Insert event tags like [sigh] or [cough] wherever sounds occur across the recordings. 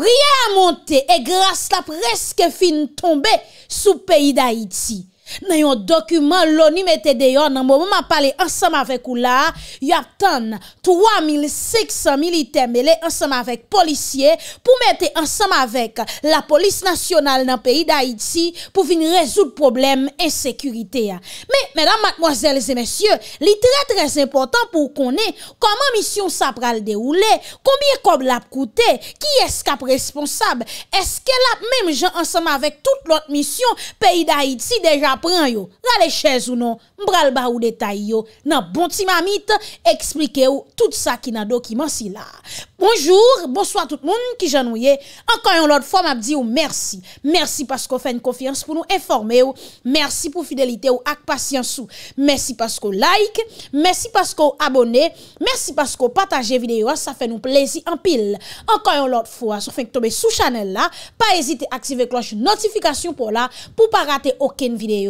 Rien à monter et grâce la presque fin tombée sous pays d'Haïti. nan yon dokumen louni mette deyon nan moun mwen pale ansam avek ou la yon ton 3.600 militer mele ansam avek polisye pou mette ansam avek la polis nasyonal nan peyi da Iti pou vin rezout probleme ensekurite. Men, menan matmozèl zemesye, li tre trez important pou konen koman misyon sa pral de ou le, koumye kob lap koute, ki eskap responsab, eske lap menm jen ansam avek tout lout misyon peyi da Iti deja pran yo, la le chèz ou non, mbral ba ou detay yo, nan bon ti mamit eksplike ou tout sa ki nan dokiman si la. Bonjour, bonsoit tout moun ki jan ou ye, ankan yon lot fwa mab di ou mersi, mersi paskou fèn konfians pou nou informe ou, mersi pou fidelite ou ak pasyans ou, mersi paskou like, mersi paskou abone, mersi paskou pataje videyo, sa fè nou plezi an pil. Ankan yon lot fwa, sou fèn k tombe sou chanel la, pa ezite aktive kloche notifikasyon pou la pou pa rate oken videyo.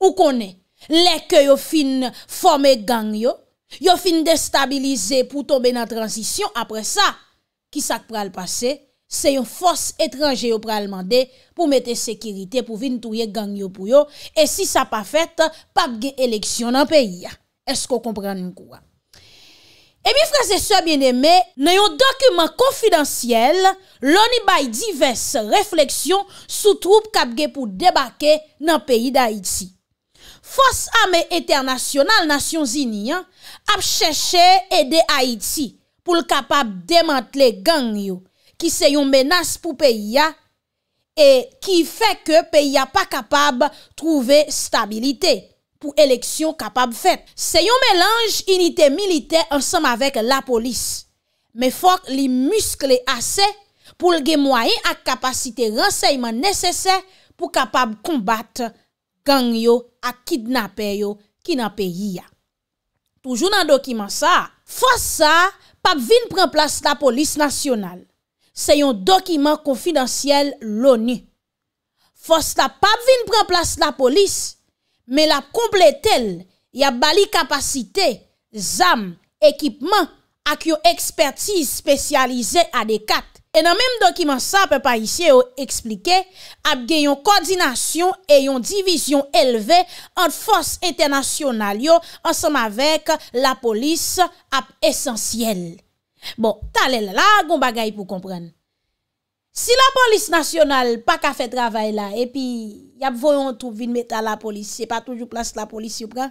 Ou konen, lèk yo fin formè gang yo, yo fin destabilize pou tombe nan transisyon, apre sa, ki sak pral pase, se yon fos etranje yo pral mande pou mette sekirite pou vin touye gang yo pou yo, e si sa pa fèt, papge eleksyon nan peyi. Esko kompran nkouwa? E mi frase se bien eme, nan yon dokumen konfidentiyel, loni bay diverse refleksyon sou troup kapge pou debake nan peyi da iti. Fos ame eternasyonal, nasyon zinian, ap chèche ede Haiti pou l kapab demantle gang yo ki se yon menas pou peyi ya e ki fè ke peyi ya pa kapab trouve stabilite pou eleksyon kapab fè. Se yon mélange inite milite ansam avèk la polis. Me fòk li muskle asè pou l genmwaye ak kapasite renseyman nesesè pou kapab kombat anse. gang yo, ak kidnapè yo, ki nan pe yia. Toujou nan dokiman sa, fos sa, pap vin pren plas la polis nasyonal. Se yon dokiman konfidansyel louni. Fos sa, pap vin pren plas la polis, me la komple tel, ya bali kapasite, zam, ekipman, ak yo ekspertise spesyalize adekat. E nan menm dokiman sa, pe pa isye yo explike, ap gen yon koordinasyon e yon divisyon elve an fos internasyonal yo ansanm avek la polis ap esensyel. Bon, talen la, la goun bagay pou kompren. Si la polis nasyonal pa ka fe travay la, epi yap voyon tou vinmeta la polis, se pa toujou plas la polis yo pren.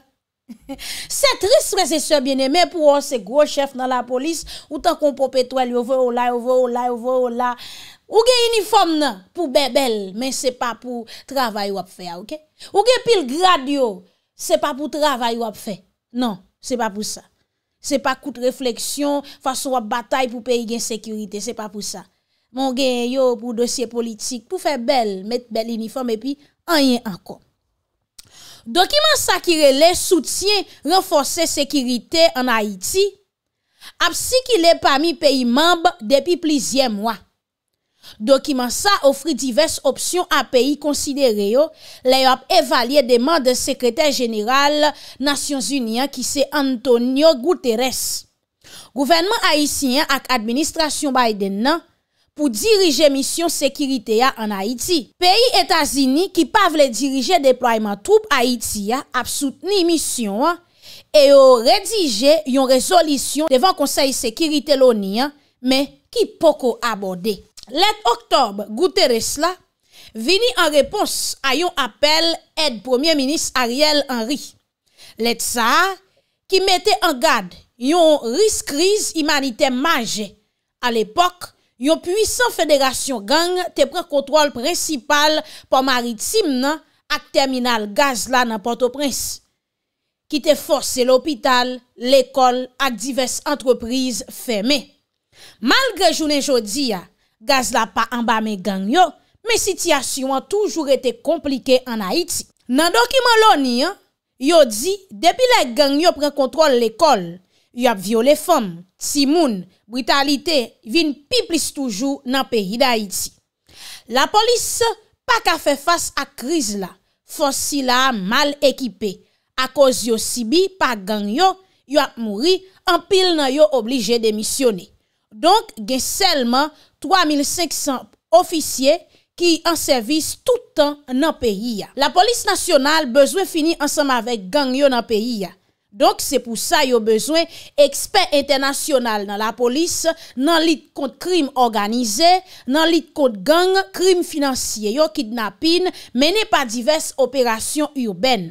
Se trist resesye bine men pou ou se gwo chef nan la polis Ou tan kon pou petweli ouve ou la, ouve ou la, ouve ou la Ou gen uniform nan pou be bel men se pa pou travay wap fe a, ouke Ou gen pil grad yo, se pa pou travay wap fe Nan, se pa pou sa Se pa koute refleksyon, fason wap batay pou peyi gen sekurite, se pa pou sa Mon gen yo pou dosye politik, pou fe bel, met bel uniform epi, anyen ankom Dokimansa ki rele soutien renforser sekirite an Haiti ap si ki le pa mi peyi mamb depi plizye mwa. Dokimansa ofri divers opsyon an peyi konsidere yo le yo ap evalye deman de sekretèr jeneral Nasyons Union ki se Antonio Guterres. Gouvenman Haitien ak administrasyon Biden nan. pou dirije misyon sekirite ya an Haiti. Peyi Etasini ki pavle dirije depoyman troupe Haiti ya, ap soutenis misyon, e yo redije yon rezolisyon devan konsey sekirite louni, me ki poko abode. Let Oktober, Guterres la, vini an repons a yon apel et Premier Minist Ariel Henry. Let sa, ki mette an gad yon risk-kriz imanite manje, al epok, yo puisan federasyon gang te pren kontrol prensipal pa maritim nan ak terminal gaz la nan Port-au-Prince, ki te force l'opital, l'ekol ak divers entreprise feme. Malgre jounen jodi ya, gaz la pa ambame gang yo, men sityasyon an toujou rete komplike an Haiti. Nan dokiman loni ya, yo di depi la gang yo pren kontrol l'ekol, Yo ap viole fom, simoun, britalite vin pi plis toujou nan peyi da iti. La polis pa ka fe fas ak kriz la, fonsi la mal ekipe. A koz yo sibi, pa gang yo, yo ap mouri, an pil nan yo oblije demisyone. Donk gen selman 3500 ofisye ki an servis toutan nan peyi ya. La polis nasyonal bezwe fini ansam avek gang yo nan peyi ya. Donk se pou sa yo bezwen ekspert internasyonal nan la polis, nan lit kont krim organize, nan lit kont gang krim finansye yo kidnapin, menen pa divers operasyon yon ben.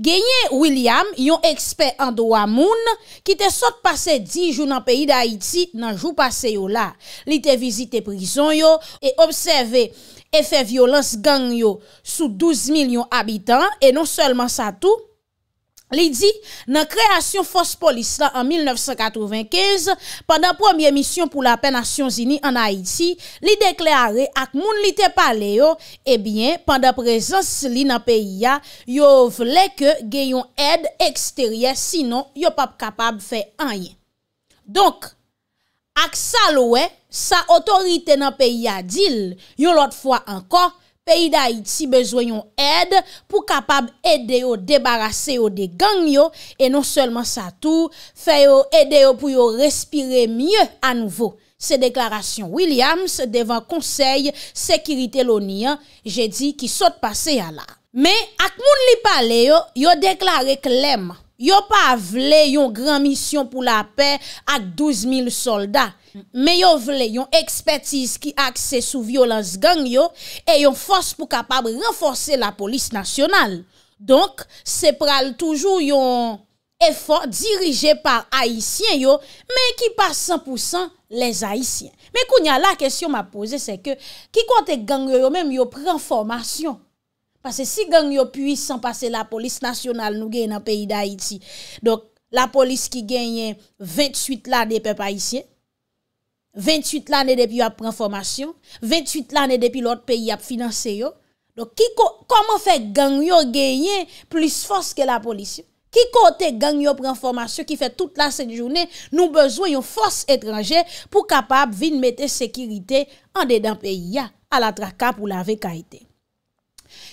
Genye William, yon ekspert andou amoun, ki te sot pase di jou nan peyi da Haiti nan jou pase yo la. Li te vizite prison yo, e obseve efè violans gang yo sou 12 milyon abitan, e non selman sa tou. Li di, nan kreasyon fos polis la an 1995, pandan pwemye misyon pou la penasyon zini an Haiti, li deklerare ak moun li te pale yo, ebyen, pandan prezans li nan peyi ya, yo vle ke geyon ed eksterye sinon yo pap kapab fe anye. Donk, ak sa loue, sa otorite nan peyi ya dil, yo lot fwa anko, Peyi da it si bezwenyon ed pou kapab ede yo debarase yo de gang yo e non selman sa tou, fè yo ede yo pou yo respire mye anouve. Se deklarasyon Williams devan konsey sekirite loni, jè di ki sot pase ya la. Me ak moun li pale yo, yo deklare klem. Yo pa vle yon gran misyon pou la pe ak 12.000 soldat. Me yo vle yon ekspertise ki akse sou violans gang yo e yon fos pou kapab renforse la polis nasyonal. Donk se pral toujou yon efor dirije par haisyen yo me ki pa 100% les haisyen. Me kounya la kesyon ma pose se ke ki konte gang yo yo menm yo pren formasyon. Pase si gangyo pwis anpase la polis nasyonal nou gen nan peyi da Haiti. Dok la polis ki genyen 28 la de pepe Haitien. 28 la ne depi yo ap renformasyon. 28 la ne depi lout peyi ap finanseyon. Dok kiko, koman fe gangyo genyen plis fos ke la polis? Kiko te gangyo prenformasyon ki fe tout la sè di jounen nou bezwe yon fos etranjè pou kapap vin mette sekirite an de dan peyi ya alatra kap ou la ve kaite.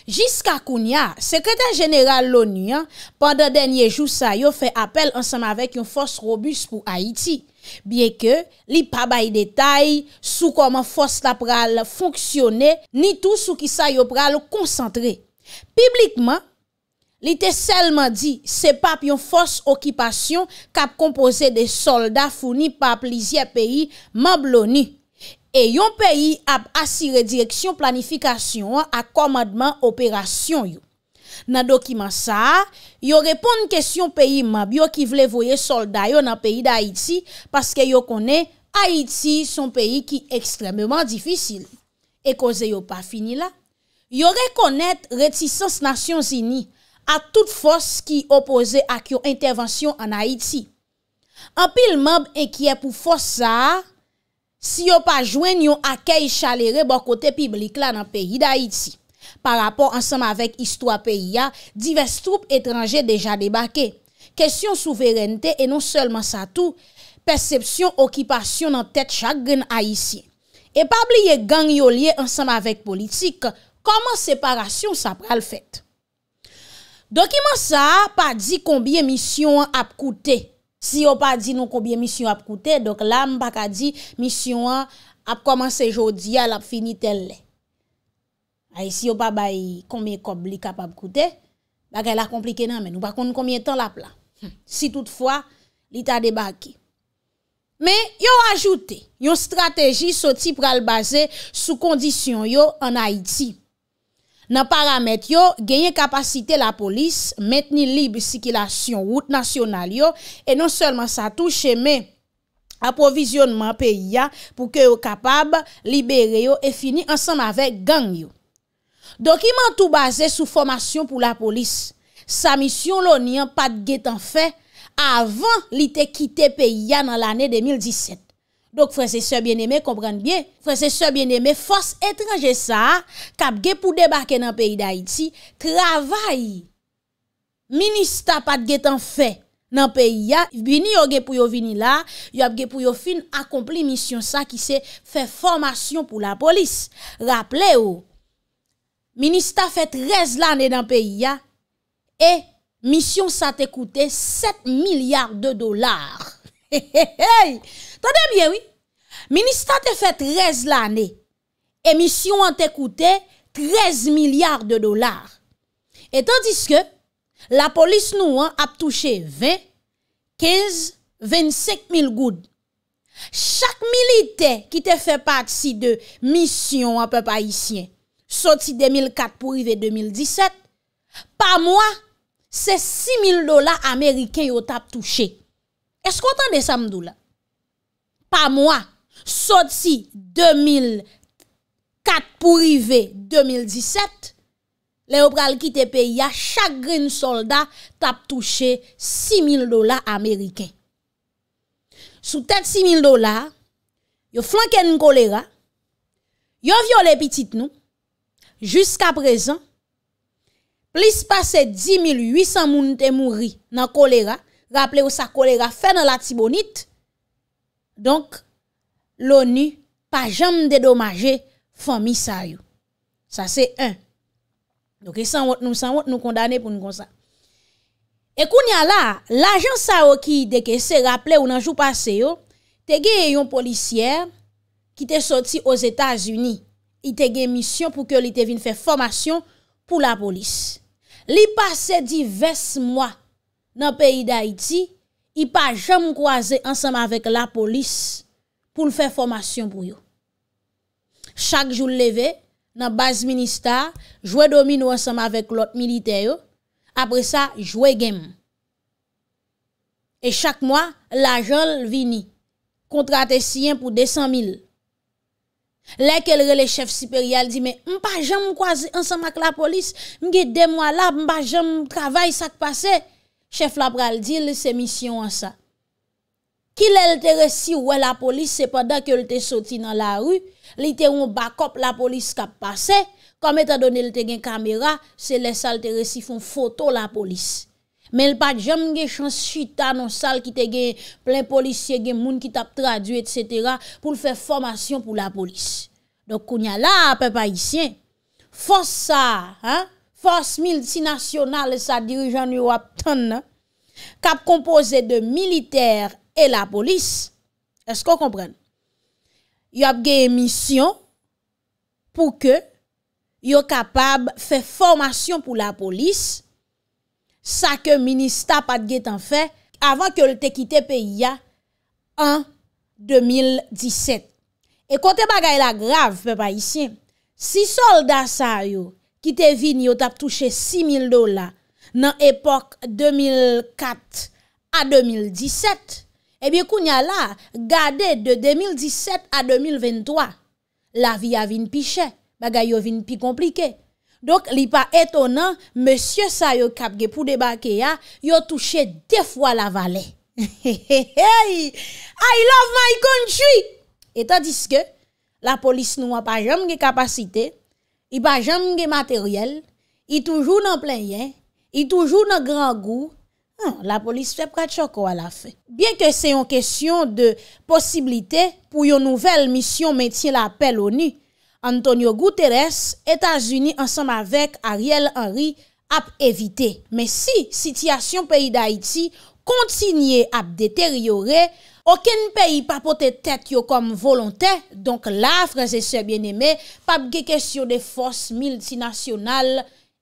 Jiska Kounia, sekretar jeneral l'ONU, pandan denye jou sayo fe apel ansanm avek yon fos robus pou Haiti, bie ke li pa bay detay sou koman fos la pral fonksyone ni tou sou ki sayo pral konsantre. Piblikman, li te selman di se pap yon fos okipasyon kap kompose de solda founi pap li zye peyi mab l'ONU. E yon peyi ap asire direksyon planifikasyon ak komadman operasyon yo. Nan dokiman sa, yo repon n kesyon peyi mab yo ki vle voye solda yo nan peyi da Haiti paske yo kone Haiti son peyi ki ekstrememan difisil. E koze yo pa fini la? Yo rekonet retisans Nasyon Zini a tout fos ki opose ak yo intervensyon an Haiti. An pil mab e ki e pou fos sa a, Si yo pa jwen yon akei chalere bo kote piblik la nan peyi da iti. Par rapport ansanm avek istwa peyi ya, divest troupe etranje deja debake. Kesyon souverente e non selman sa tou, persepsyon okipasyon nan tet chagren a iti. E pabli ye gang yolye ansanm avek politik, koman separasyon sa pral fèt. Dokiman sa pa di kombye misyon ap koute. Si yo pa di nou koubyen misyon ap koute, dok la m baka di misyon ap komanse jodi al ap fini tel le. Ay, si yo pa bayi koumyen kop li kap ap koute, baka el a komplike nan men, nou bakon nou koumyen ton la plan. Hmm. Si toutfwa, li ta deba ki. Men, yo ajoute, yo strategi soti pral base sou kondisyon yo an Haiti. Nan paramet yo, genye kapasite la polis, metni li bisikilasyon wout nasyonal yo, e non selman sa touche me aprovizyonman pe ya pou ke yo kapab libere yo e fini ansanm avek gang yo. Dokumentou baze sou formasyon pou la polis, sa misyon lo ni an pat getan fe avan li te kite pe ya nan lane 2017. Donk fwese se byen eme, komprende bye? Fwese se byen eme, fwese etranje sa, kap ge pou debarke nan peyi da iti, travay! Ministap at ge tan fe nan peyi ya, bini yo ge pou yo vini la, yo ap ge pou yo fin akompli misyon sa, ki se fe formasyon pou la polis. Raple yo, ministap fet rez lan e nan peyi ya, e, misyon sa te koute 7 milyard de dolar. [laughs] He he he he! Tande bien, oui. Ministat te fè 13 l'anè. Et mission an te koute 13 milyard de dolar. Et tandis ke, la polis nou an ap touche 20, 15, 25 mil goud. Chak milite ki te fè pat si de mission an pe pa isyen. Soti 2004 pou rive 2017. Pa mwa, se 6 mil dolar Amerike yo tap touche. Esko tande sa mdou la? pa mwa, sot si 2004 pou rive 2017, lè ou pral ki te pe ya, chak green soldat tap touche 6 000 dolar Amerike. Sou tèt 6 000 dolar, yo flanke n koulera, yo vyo lè pitit nou, jiska prezan, plis pase 10 800 moun te mouri nan koulera, rapple ou sa koulera fè nan lati bonit, Donk, l'ONU pa jam dedomaje fomi sa yo. Sa se 1. Donk e san wot nou kondane pou nou konsa. E koun ya la, l'ajan sa yo ki deke se rapple ou nanjou pase yo, tege yon polisiyer ki te soti os Etats-Unis. I tege misyon pou ke li te vin fe formasyon pou la polis. Li pase divers mwa nan peyi da iti, I pa jam kwaze ansama vek la polis pou l fè fòmasyon pou yo. Chak joul leve nan baz ministar, jwe domino ansama vek lot militeyo, apre sa jwe gem. E chak mwa, la jol vini, kontrate siyen pou 200.000. Lè ke lre le chef siperyal di me, mpa jam kwaze ansama vek la polis, mge demwa la, mpa jam travay sak pasey. Cheflap pral di, lese misyon an sa. Ki lè lte resi wè la polis, se padan ke lte soti nan la ru, li te wou bakop la polis kap pase, komè ta donè lte gen kamera, se lè sa lte resi foun foto la polis. Mè l'pad jam gen chans chita nan sal ki te gen plen polis, se gen moun ki tap tradu et cetera, pou l'fè fòmasyon pou la polis. Dok kounya la, pe pa isyen. Fòs sa, hèn. fos miltinasyonal sa dirijan yo aptan nan, kap kompoze de militer e la polis, esko kompren? Yo ap gey misyon, pou ke yo kapab fe formasyon pou la polis, sa ke ministap at gey tan fe, avan ke l te kite pe ya an 2017. E kote bagay la grav pe pa isye, si soldat sa yo, Ki te vin yo tap touche 6000 dola nan epok 2004 a 2017. Ebyo kou nya la, gade de 2017 a 2023, la vi a vin piche, bagay yo vin pi komplike. Dok li pa etonan, monsie sa yo kapge pou debake ya, yo touche defwa la vale. I love my country! Etadiske, la polis nou apajam ge kapasite... I pa janm gen materyel, i toujou nan pleyen, i toujou nan gran gou, la polis fe prad choko wala fe. Bien ke se yon kesyon de posibilite pou yon nouvel misyon metye la apel ou ni, Antonio Guterres, Etats-Unis, ansam avek Ariel Henry ap evite. Men si sityasyon peyi d'Haïti kontinye ap deteriore, Oken peyi pa pote tet yo kom volontè, donk la, franze se bien eme, pap ge kesyon de fos miltinasyonal,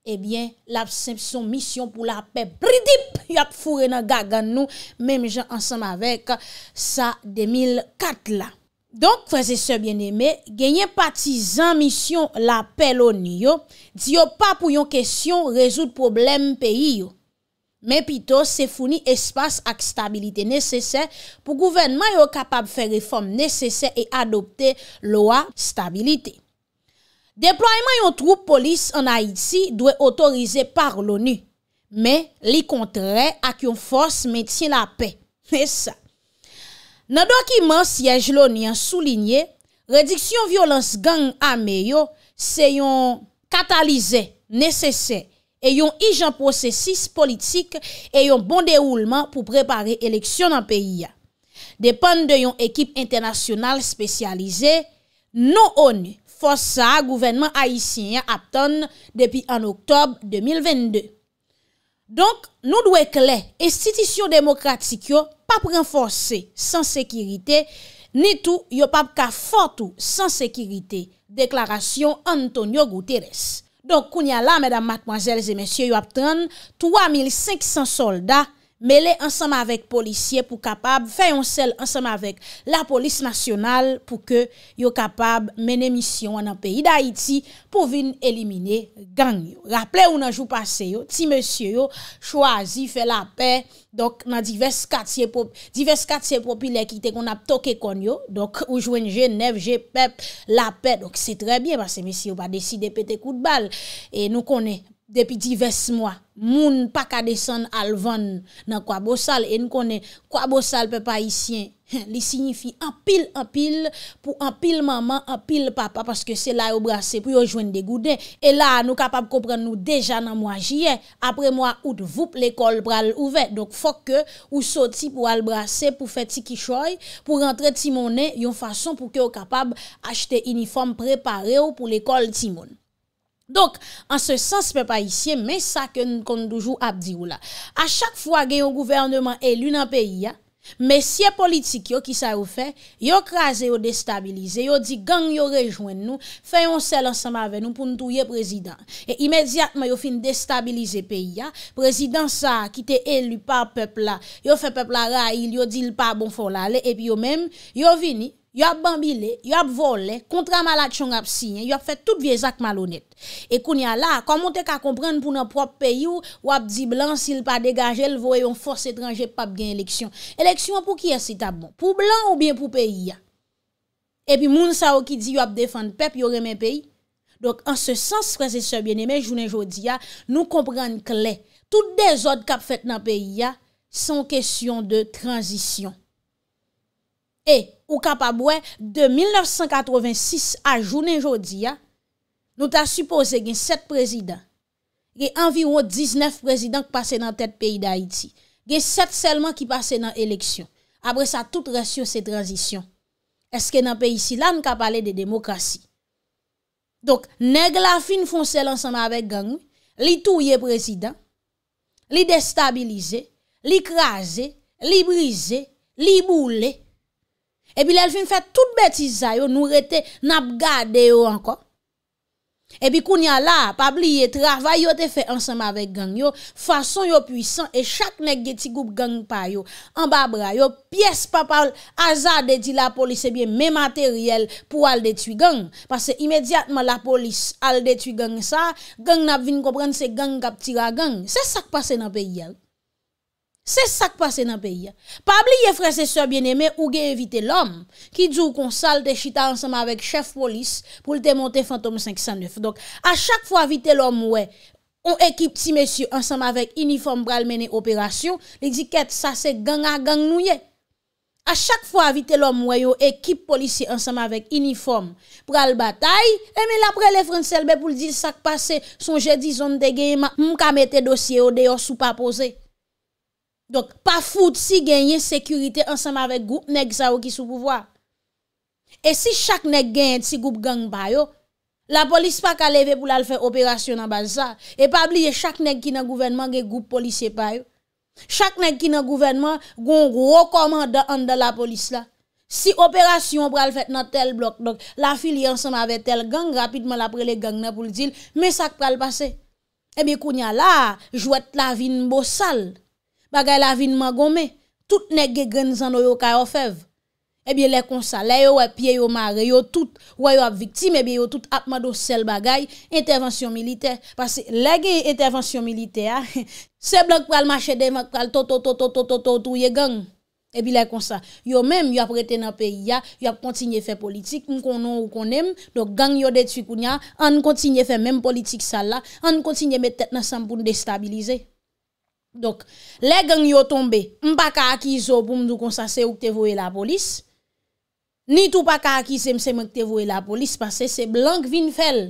ebyen, la semsyon misyon pou la pep pridip, yap fure nan gagan nou, mem jan ansanm avek sa 2004 la. Donk, franze se bien eme, genye patizan misyon la pelon yo, diyo pa pou yon kesyon rezout problem peyi yo. Men pito se founi espas ak stabilite nesesè pou gouvenman yo kapab fè reform nesesè e adopte loa stabilite. Deployman yon trou polis an Haiti dwe otorize par l'ONU, men li kontre ak yon fòs metin la pè. Nan [laughs] do ak iman siyej lò ni an soulinye, rediksyon violans gang ame yo se yon katalize nesesè. e yon ijan prosesis politik e yon bon deroulement pou prepare eleksyon an peyi ya. Depan de yon ekip internasyonal spesyalize, non ou ni fosa gouvenman haisyen ya aptan depi an oktob 2022. Donk, nou dwe kle, estitisyon demokratik yo pap renfose san sekirite, ni tou yo pap ka fotou san sekirite, deklarasyon Antonio Guterres. Donk kounya la, mèdam matmwazèles e mèsyè, yo aptan 3500 soldat Mele ansam avek polisye pou kapab, feyon sel ansam avek la polis nasyonal pou ke yo kapab mene misyon an an peyi da iti pou vin elimine gang yo. Raple ou nan jou pase yo, ti monsye yo chwazi fe la pe, donk nan divers katye popile ki te kon ap toke kon yo, donk ou jwenje, nevje, pep, la pe, donk se tre bie basse monsye yo ba deside pete kout bal, e nou konen. Depi divers mwa, moun pa ka desan alvan nan kwa bosal. E nou konen, kwa bosal pe pa isyen, [laughs] li signifi an pil an pil pou an pil maman, an pil papa. Paske se la yo brase pou yo jwen degouden. E la nou kapab kopren nou deja nan mwa jyen, apre mwa ou te voup l'ekol pral ouve. Donk fok ke ou soti pou albrase pou feti ki choy, pou rentre ti mounen yon fason pou ke yo kapab achete uniforme prepare ou pou l'ekol ti mounen. Donk, an se sens pe pa isye, men sa ke nou kondoujou ap di ou la. A chak fwa gen yon gouvernement elu nan peyi ya, men siye politik yo ki sa ou fe, yo kraze yo destabilize, yo di gang yo rejoen nou, feyon sel ansama ve nou pou nou touye prezident. E imediatman yo fin destabilize peyi ya, prezident sa ki te elu pa pepla, yo fe pepla ra il, yo di l pa bon fola ale, epi yo men yo vini, Yo ap bambile, yo ap vole, kontra malat chon ap sinye, yo ap fet tout viezak malonet. E koun ya la, komon te ka komprende pou nan prop peyi ou ap di blan sil pa degaje l voye yon fos etranje pap gen eleksyon. Eleksyon pou ki esi tab bon? Pou blan ou bien pou peyi ya? E pi moun sa ou ki di yo ap defan pep, yo remen peyi? Dok an se sens prese se biene men, jounen jodi ya, nou komprende kle. Tout de zot kap fet nan peyi ya, son kesyon de tranzisyon. E... Ou kapabwe, de 1986 a jounen jodi ya, nou ta suppose gen 7 prezident. Gen enviro 19 prezident ki pase nan tet peyi da Haiti. Gen 7 selman ki pase nan eleksyon. Apre sa, tout resyo se transisyon. Eske nan peyi si lan kapale de demokrasi. Donk, neg la fin fonsel ansama avek gang, li touye prezident, li destabilize, li kraze, li brize, li boule, Epi lèl fin fè tout bètisa yo, nou rete nap gade yo anko. Epi koun ya la, pabli ye travay yo te fè ansanm avèk gang yo, fason yo pwisan, e chak nek geti goup gang pa yo, anba bra yo, piès pa pal, azad de di la polis e eh bie mè materyel pou al detwi gang. Pase imediatman la polis al detwi gang sa, gang nap vin kopran se gang kap tira gang. Se sak pase nan pe yel. Se sak pase nan peyi ya Pabli ye fre se so bieneme ou gen evite lom Ki djou konsal te chita ansama vek chef polis Poul te monte fantom 509 Dok a chak fwa evite lom we Ou ekip ti mesye ansama vek uniform pral mene operasyon Lidiket sa se ganga gang nou ye A chak fwa evite lom we yo ekip polisye ansama vek uniform Pral batay Eme la pre le fransel be pou l di sak pase Son jedi zon te genye mou kamete dosye ou deyo sou pa pose Donk, pa foute si genyen sekurite ansanm avek goup neg sa ou ki sou pouvoi. E si chak neg genyen si goup genyen pa yo, la polis pa ka leve pou la l fè operasyon nan baza. E pa bliye chak neg ki nan gouvenman genye goup polisye pa yo. Chak neg ki nan gouvenman gon rekomanda an de la polis la. Si operasyon pral fèt nan tel blok, donk, la fili ansanm avek tel gang rapidman la prele gang nan pou l dil, men sak pral pase. E eh bi kounya la, jwet la vin bo sal. Donk, Bagay la vinman gome, tout nege gen zan do yo ka yo fev. Ebi lè konsa, lè yo wè pye yo mare, yo tout wè yo ap viktim, ebi yo tout apma do sel bagay, intervensyon milite. Pase lè ge intervensyon milite, [laughs] se blok pral mwache demak pral to to to to to to tou ye gang. Ebi lè konsa, yo mèm yo ap rete nan peyi ya, yo ap kontinye fe politik, mkonon ou konem, do gang yo detu kounya, an kontinye fe mèm politik sa la, an kontinye metet nan san pou nou destabilize. Donk, le gen yo tombe, mpa ka akizo pou mdou konsase ou kte vouye la polis, ni tou pa ka akizem se mwen kte vouye la polis, pase se blanke vin fel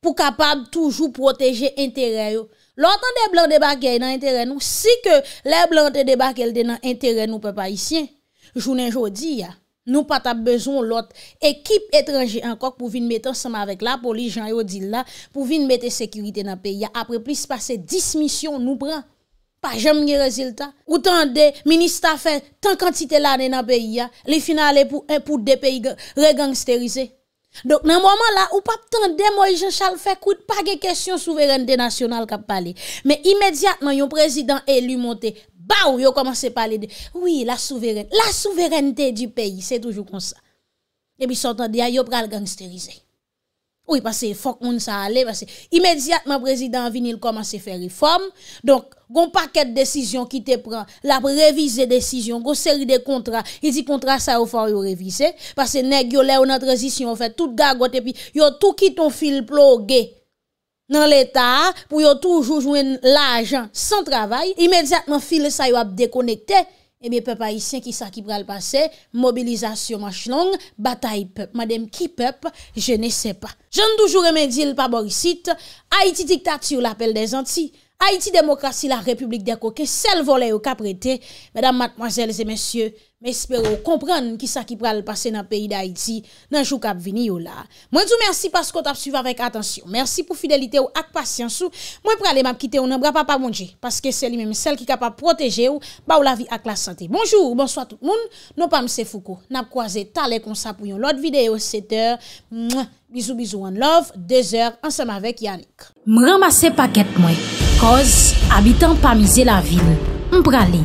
pou kapab toujou proteje enteren yo. Lontan de blanke debakel nan enteren yo, si ke le blanke debakel de nan enteren yo pe pa isyen, jounen jodi ya. Nou pat ap bezon lot ekip etranje ankok pou vin mette ansama vek la poli jan yo dil la pou vin mette sekurite nan peya. Apre plis pase 10 misyon nou pran, pa jam nge rezultat. Ou tan de, minist afer, tan kantite la ne nan peya, li final e pou de peyi regangsterize. Dok nan mwaman la, ou pap tan de, moi jen chal fekwit pa ge kesyon souveren de nasyonal kap pale. Me imediatman yon prezident elu monte. bah, yo commencé à parler de, oui, la la souveraineté du pays, c'est toujours comme ça. Et puis, sortant yo pral gangsteriser. Oui, parce que faut que ça allait, parce que immédiatement, le président Vinil commence à faire réforme. Donc, gon paquet de décision qui te prend, la réviser décision, gon série de contrats, il dit contrat ça au faut réviser, parce que nèg yo là en transition, fait tout gagote et puis yo tout qui ton fil plogué Nan l'Etat, pou yo toujoujouen la ajan, san travay, imediatman fil sa yo ap dekonekte, e eh mi pep ayisyen ki sa ki pral pase, mobilizasyon manch long, batay pep. Madem ki pep, je ne se pa. Je n'doujou remedi l'paborisite, Haiti diktati ou l'apel de zanti, Haiti demokrasi la republik de koke, sel vole yo kaprete, madame, mademoiselles et messieurs, Mè espèro komprenn ki sa ki pral pase nan peyi da Haiti nan jou kap vini yo la. Mwen djou mersi paskot ap suyve avèk atensyon. Mersi pou fidelite ou ak pasyansou. Mwen pral em ap kite ou nan bra pa pa mounje. Paske se li mèm sel ki kap ap proteje ou non, ba ou la vi ak la sante. Bonjour, bonsoit tout moun. Non pa mse foukou. Nap kwa zè talè kon sa pou yon lot videyo setèr. Bizou, bizou, one love. Dezèr, ansèm avèk Yannick. Mwen ramase pakèt mwen. Koz, abitan pa mize la vil. Mpralè.